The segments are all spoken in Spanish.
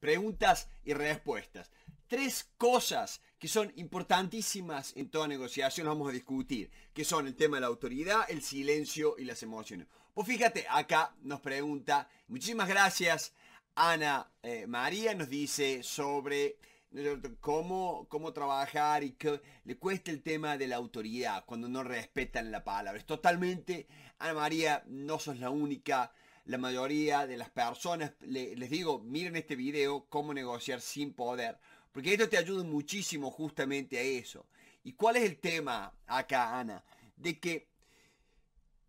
preguntas y respuestas. Tres cosas que son importantísimas en toda negociación vamos a discutir, que son el tema de la autoridad, el silencio y las emociones. Pues fíjate, acá nos pregunta, muchísimas gracias Ana eh, María, nos dice sobre cómo, cómo trabajar y que le cuesta el tema de la autoridad cuando no respetan la palabra. totalmente, Ana María, no sos la única la mayoría de las personas, les digo, miren este video, cómo negociar sin poder, porque esto te ayuda muchísimo justamente a eso. ¿Y cuál es el tema acá, Ana? De que,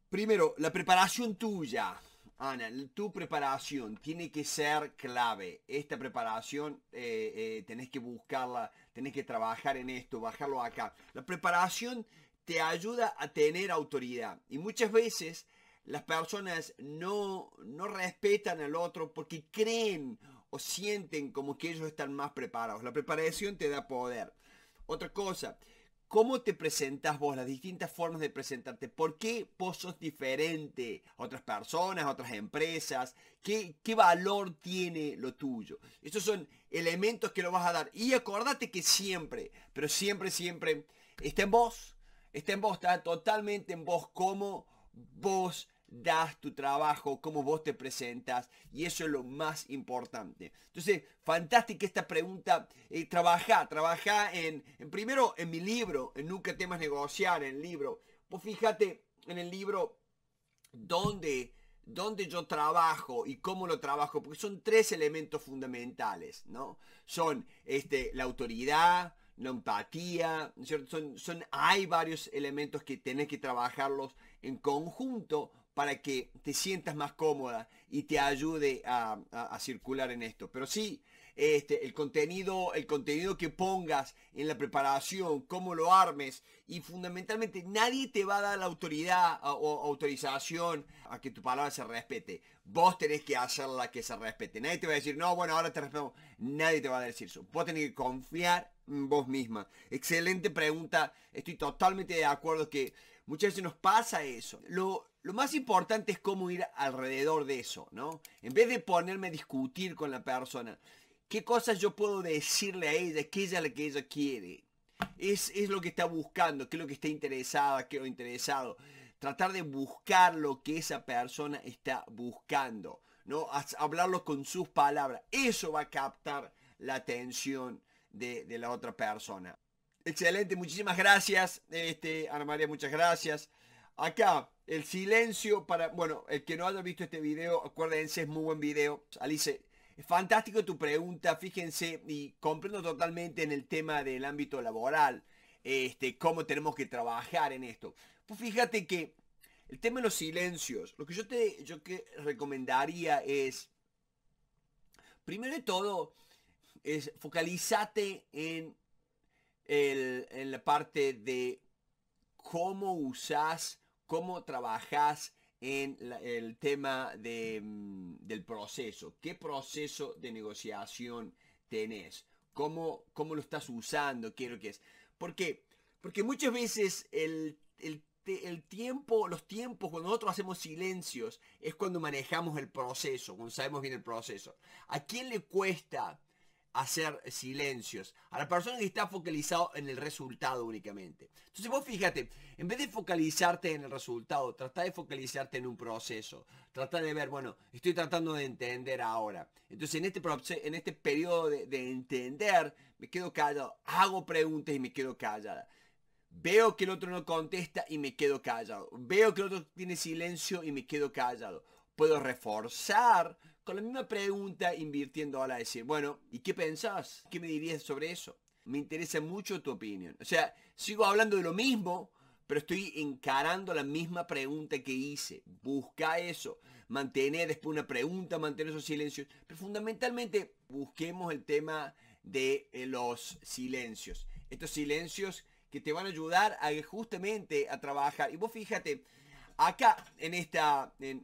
primero, la preparación tuya, Ana, tu preparación tiene que ser clave. Esta preparación eh, eh, tenés que buscarla, tenés que trabajar en esto, bajarlo acá. La preparación te ayuda a tener autoridad. Y muchas veces las personas no, respetan al otro porque creen o sienten como que ellos están más preparados. La preparación te da poder. Otra cosa, cómo te presentas vos, las distintas formas de presentarte, por qué vos sos diferente otras personas, otras empresas, qué, qué valor tiene lo tuyo. Estos son elementos que lo vas a dar. Y acordate que siempre, pero siempre, siempre, está en vos, está en vos, está totalmente en vos cómo vos das tu trabajo, cómo vos te presentas. Y eso es lo más importante. Entonces, fantástica esta pregunta. Eh, trabaja, trabaja en, primero en mi libro, en Nunca temas negociar, en el libro. Pues fíjate en el libro donde dónde yo trabajo y cómo lo trabajo, porque son tres elementos fundamentales, ¿no? Son este, la autoridad, la empatía, Son, son, hay varios elementos que tenés que trabajarlos en conjunto para que te sientas más cómoda y te ayude a, circular en esto. Pero sí, este, el, contenido, el contenido que pongas en la preparación, cómo lo armes y fundamentalmente nadie te va a dar la autoridad o autorización a que tu palabra se respete. Vos tenés que hacerla que se respete. Nadie te va a decir, no, bueno, ahora te respeto. Nadie te va a decir eso. Vos tenés que confiar en vos misma. Excelente pregunta. Estoy totalmente de acuerdo que muchas veces nos pasa eso. Lo, lo más importante es cómo ir alrededor de eso, ¿no? En vez de ponerme a discutir con la persona, ¿qué cosas yo puedo decirle a ella? ¿Qué es lo que ella quiere? Es, es, lo que está buscando, qué es lo que está interesada, qué es lo interesado. Tratar de buscar lo que esa persona está buscando, ¿no? Hablarlo con sus palabras. Eso va a captar la atención de, la otra persona. Excelente, muchísimas gracias. Este, Ana María, muchas gracias. Acá, el silencio para, bueno, el que no haya visto este video, acuérdense, es muy buen video. Alice, fantástico tu pregunta, fíjense, y comprendo totalmente en el tema del ámbito laboral, este, cómo tenemos que trabajar en esto. Pues fíjate que el tema de los silencios, lo que yo te yo que recomendaría es, primero de todo, es focalizate en, en la parte de cómo usas, cómo trabajás en el tema mm, del proceso. ¿Qué proceso de negociación tenés? ¿Cómo, cómo lo estás usando? ¿Qué es lo que es? ¿Por Porque muchas veces el, tiempo, los tiempos, cuando nosotros hacemos silencios, es cuando manejamos el proceso, cuando sabemos bien el proceso. ¿A quién le cuesta hacer silencios. A la persona que está focalizado en el resultado únicamente. Entonces vos fíjate, en vez de focalizarte en el resultado, trata de focalizarte en un proceso. Trata de ver, bueno, estoy tratando de entender ahora. Entonces en este, proceso en este periodo de, de entender, me quedo callado. Hago preguntas y me quedo callada. Veo que el otro no contesta y me quedo callado. Veo que el otro tiene silencio y me quedo callado. Puedo reforzar con la misma pregunta invirtiendo a la decir, bueno, ¿y qué pensás? ¿Qué me dirías sobre eso? Me interesa mucho tu opinión. O sea, sigo hablando de lo mismo, pero estoy encarando la misma pregunta que hice. Busca eso, mantener después una pregunta, mantener esos silencios, pero fundamentalmente busquemos el tema de eh, los silencios. Estos silencios que te van a ayudar a justamente a trabajar. Y vos fíjate, Acá, en esta, en,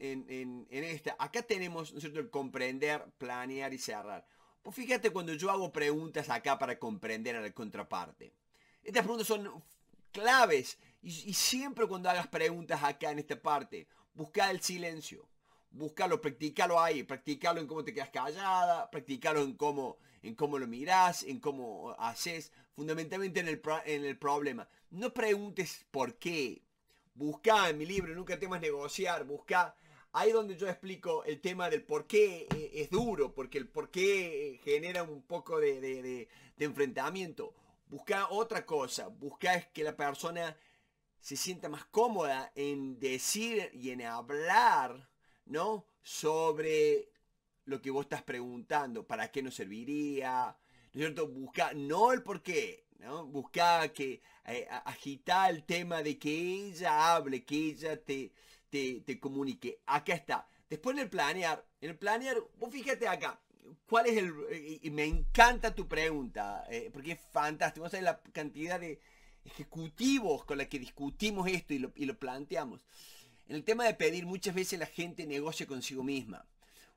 esta, acá tenemos, el comprender, planear y cerrar. Pues fíjate cuando yo hago preguntas acá para comprender a la contraparte. Estas preguntas son claves y, siempre cuando hagas preguntas acá en esta parte, busca el silencio. Buscalo, practicalo ahí, practicalo en cómo te quedas callada, practicalo en cómo, en cómo lo mirás, en cómo haces, fundamentalmente en el, en el problema. No preguntes por qué, Busca en mi libro Nunca temas negociar, busca ahí donde yo explico el tema del por qué eh, es duro, porque el por qué eh, genera un poco de, enfrentamiento. Busca otra cosa, busca es que la persona se sienta más cómoda en decir y en hablar, ¿no? Sobre lo que vos estás preguntando, para qué nos serviría, ¿no es cierto? Busca no el por qué, ¿no? que eh, agita el tema de que ella hable, que ella te, te, comunique. Acá está. Después en el planear, en el planear, vos fíjate acá, ¿cuál es el...? Eh, y me encanta tu pregunta, eh, porque es fantástico, la cantidad de ejecutivos con la que discutimos esto y lo, y lo planteamos. En el tema de pedir, muchas veces la gente negocia consigo misma.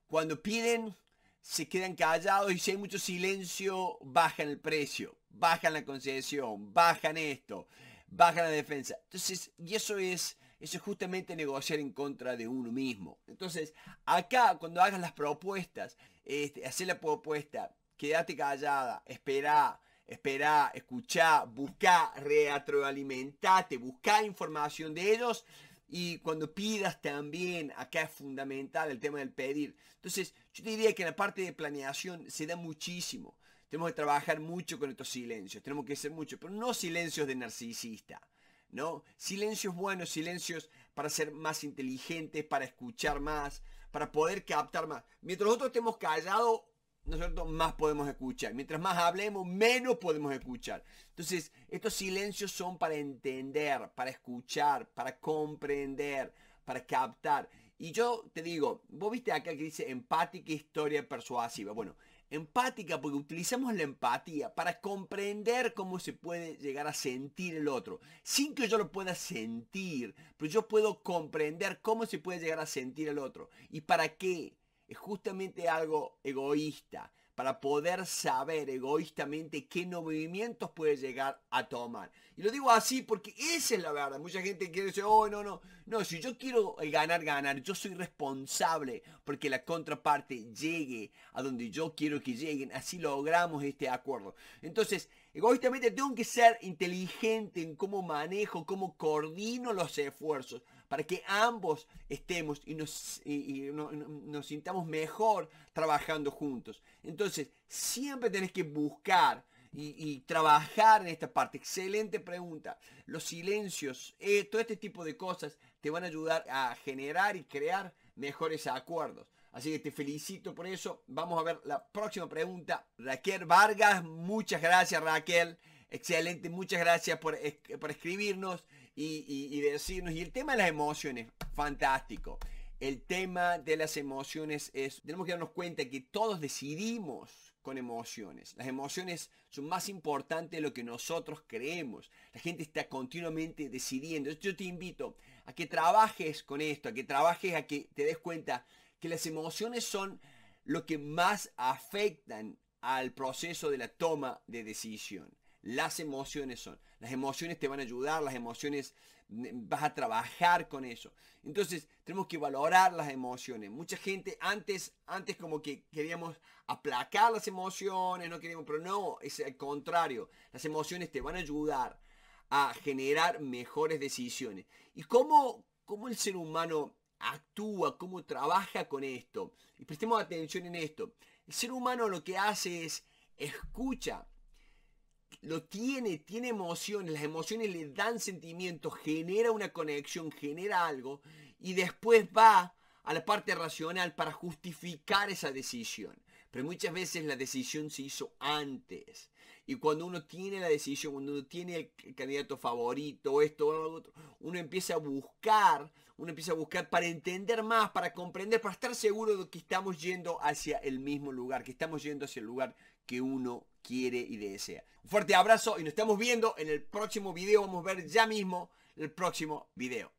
Cuando piden, se quedan callados y si hay mucho silencio, bajan el precio, bajan la concesión, bajan esto, bajan la defensa. Entonces, y eso es, eso es justamente negociar en contra de uno mismo. Entonces, acá cuando hagas las propuestas, este, hacer la propuesta, quédate callada, espera, espera, escuchar busca, retroalimentate, busca información de ellos y cuando pidas también, acá es fundamental el tema del pedir. Entonces, yo te diría que en la parte de planeación se da muchísimo. Tenemos que trabajar mucho con estos silencios, tenemos que ser mucho, pero no silencios de narcisista. ¿no? Silencios buenos, silencios para ser más inteligentes, para escuchar más, para poder captar más. Mientras nosotros estemos callados ¿no es cierto? Más podemos escuchar. Mientras más hablemos, menos podemos escuchar. Entonces, estos silencios son para entender, para escuchar, para comprender, para captar. Y yo te digo, vos viste acá que dice empática historia persuasiva. Bueno, empática porque utilizamos la empatía para comprender cómo se puede llegar a sentir el otro. Sin que yo lo pueda sentir, pero yo puedo comprender cómo se puede llegar a sentir el otro. ¿Y para qué? es justamente algo egoísta, para poder saber egoístamente qué movimientos puede llegar a tomar. Y lo digo así porque esa es la verdad. Mucha gente quiere decir, oh, no, no, no, si yo quiero eh, ganar, ganar, yo soy responsable porque la contraparte llegue a donde yo quiero que lleguen. Así logramos este acuerdo. Entonces, egoístamente tengo que ser inteligente en cómo manejo, cómo coordino los esfuerzos para que ambos estemos y nos, nos sintamos mejor trabajando juntos. Entonces, siempre tenés que buscar y, trabajar en esta parte. Excelente pregunta. Los silencios, eh, todo este tipo de cosas te van a ayudar a generar y crear mejores acuerdos. Así que te felicito por eso. Vamos a ver la próxima pregunta. Raquel Vargas, muchas gracias Raquel. Excelente, muchas gracias por, por escribirnos y, decirnos, y el tema de las emociones, fantástico. El tema de las emociones es, tenemos que darnos cuenta que todos decidimos con emociones. Las emociones son más importantes de lo que nosotros creemos. La gente está continuamente decidiendo. Yo te invito a que trabajes con esto, a que trabajes, a que te des cuenta que las emociones son lo que más afectan al proceso de la toma de decisión las emociones son. Las emociones te van a ayudar, las emociones mm, vas a trabajar con eso. Entonces, tenemos que valorar las emociones. Mucha gente antes, antes como que queríamos aplacar las emociones, no queríamos, pero no, es al contrario. Las emociones te van a ayudar a generar mejores decisiones. ¿Y cómo, cómo el ser humano actúa, cómo trabaja con esto? Y prestemos atención en esto. El ser humano lo que hace es escucha lo tiene, tiene emociones, las emociones le dan sentimientos, genera una conexión, genera algo y después va a la parte racional para justificar esa decisión. Pero muchas veces la decisión se hizo antes. Y cuando uno tiene la decisión, cuando uno tiene el candidato favorito, esto o otro, uno empieza a buscar, uno empieza a buscar para entender más, para comprender, para estar seguro de que estamos yendo hacia el mismo lugar, que estamos yendo hacia el lugar que uno quiere y desea. Un fuerte abrazo y nos estamos viendo en el próximo video. Vamos a ver ya mismo el próximo video.